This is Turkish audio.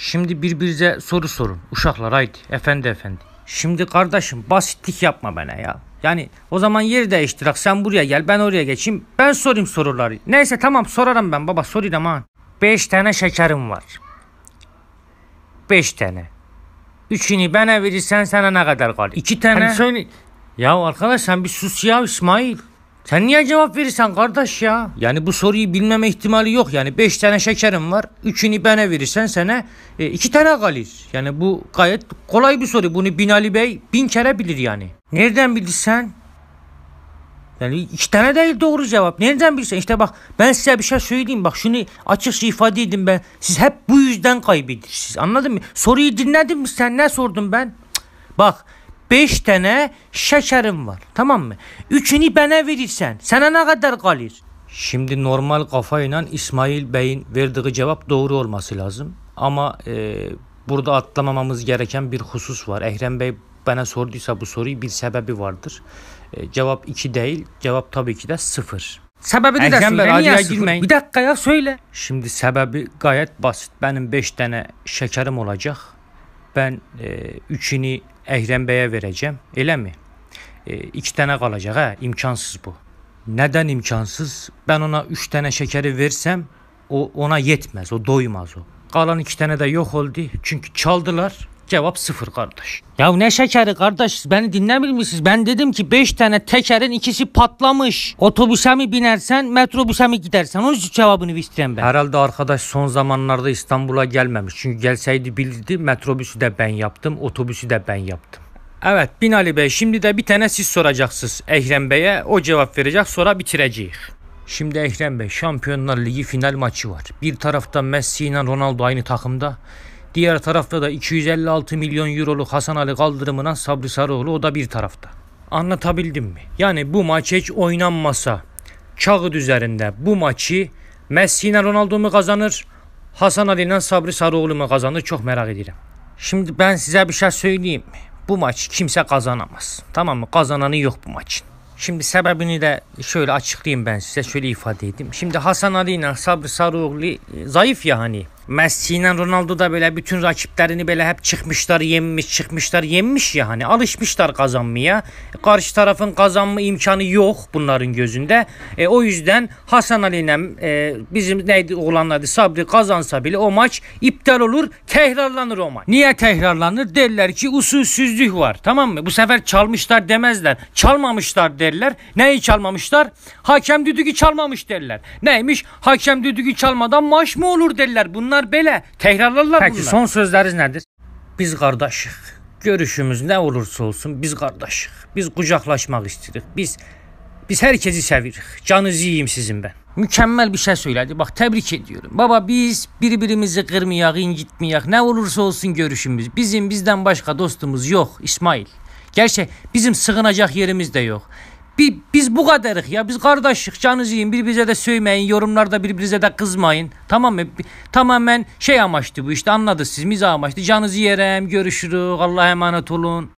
Şimdi birbirinize soru sorun. Uşaklar haydi efendi efendi. Şimdi kardeşim basitlik yapma bana ya. Yani o zaman yeri değiştir. sen buraya gel ben oraya geçeyim. Ben sorayım soruları. Neyse tamam sorarım ben baba sorayım ha. Beş tane şekerim var. Beş tane. Üçünü bana verirsen sana ne kadar kalır? İki tane. Hani söyle... Ya arkadaş sen bir sus ya İsmail. Sen niye cevap verirsen kardeş ya? Yani bu soruyu bilmeme ihtimali yok. Yani 5 tane şekerim var. üçünü bana verirsen sana 2 e, tane kalır. Yani bu gayet kolay bir soru. Bunu Binali Bey bin kere bilir yani. Nereden bilirsen? Yani iki tane değil doğru cevap. Nereden bilirsen? İşte bak ben size bir şey söyleyeyim. Bak şunu açıkça ifade edin ben. Siz hep bu yüzden kaybedirsiniz. Anladın mı? Soruyu dinledin mi sen? Ne sordum ben? Cık, bak 5 tane şekerim var. Tamam mı? Üçünü bana verirsen sana ne kadar kalır? Şimdi normal kafayla İsmail Bey'in verdiği cevap doğru olması lazım. Ama e, burada atlamamamız gereken bir husus var. Ehrem Bey bana sorduysa bu soruyu bir sebebi vardır. E, cevap 2 değil. Cevap tabii ki de 0. Sebebi de Erken ben acıya girmeyin. Bir dakika ya söyle. Şimdi sebebi gayet basit. Benim 5 tane şekerim olacak. Ben e, üçünü Ehrem Bey'e vereceğim. Öyle mi? E, iki tane kalacak ha. imkansız bu. Neden imkansız? Ben ona üç tane şekeri versem o ona yetmez. O doymaz o. Kalan iki tane de yok oldu. Çünkü çaldılar. Cevap sıfır kardeş. Ya ne şekeri kardeş beni dinlemiyor musunuz? Ben dedim ki 5 tane tekerin ikisi patlamış. Otobüse mi binersen metrobüse mi gidersen onun cevabını isteyen ben. Herhalde arkadaş son zamanlarda İstanbul'a gelmemiş. Çünkü gelseydi bilirdi metrobüsü de ben yaptım otobüsü de ben yaptım. Evet Binali Bey şimdi de bir tane siz soracaksınız Ehrem Bey'e o cevap verecek sonra bitireceğiz. Şimdi Ehrem Bey Şampiyonlar Ligi final maçı var. Bir tarafta Messi ile Ronaldo aynı takımda. Diğer tarafta da 256 milyon euroluk Hasan Ali kaldırımına Sabri Sarıoğlu o da bir tarafta. Anlatabildim mi? Yani bu maç hiç oynanmasa kağıt üzerinde bu maçı Messi'yle Ronaldo mu kazanır? Hasan Ali ile Sabri Sarıoğlu mu kazanır? Çok merak ediyorum. Şimdi ben size bir şey söyleyeyim mi? Bu maç kimse kazanamaz. Tamam mı? Kazananı yok bu maçın. Şimdi sebebini de şöyle açıklayayım ben size. Şöyle ifade edeyim. Şimdi Hasan Ali ile Sabri Sarıoğlu e, zayıf ya hani. Messi ile Ronaldo da böyle bütün rakiplerini böyle hep çıkmışlar yemiş çıkmışlar yemiş ya hani alışmışlar kazanmaya. E, karşı tarafın kazanma imkanı yok bunların gözünde. E, o yüzden Hasan Ali ile e, bizim neydi oğlanın adı Sabri kazansa bile o maç iptal olur tekrarlanır o maç. Niye tekrarlanır derler ki usulsüzlük var tamam mı? Bu sefer çalmışlar demezler çalmamışlar derler. Neyi çalmamışlar? Hakem düdüğü çalmamış derler. Neymiş? Hakem düdüğü çalmadan maç mı olur derler. Bunlar Onlar belə təkrarlarlar Pəki, bunlar. Pəki son sözləriniz nədir? Biz qardaşıq. Görüşümüz nə olursa olsun biz qardaşıq. Biz qucaqlaşmaq istəyirik. Biz biz hər kəsi sevirik. Canınızı yeyim sizin mən. Mükəmməl bir şey söylədi. Bax təbrik edirəm. Baba biz bir-birimizi qırmayaq, incitməyək. Nə olursa olsun görüşümüz. Bizim bizdən başqa dostumuz yox, İsmail. Gerçi bizim sığınacaq yerimiz də yox. bi, biz bu kadarık ya. Biz kardeşlik canınızı yiyin. Birbirinize de söylemeyin. Yorumlarda birbirinize de kızmayın. Tamam mı? Tamamen şey amaçtı bu işte anladı siz. Mizah amaçlı. Canınızı yerim. Görüşürüz. Allah'a emanet olun.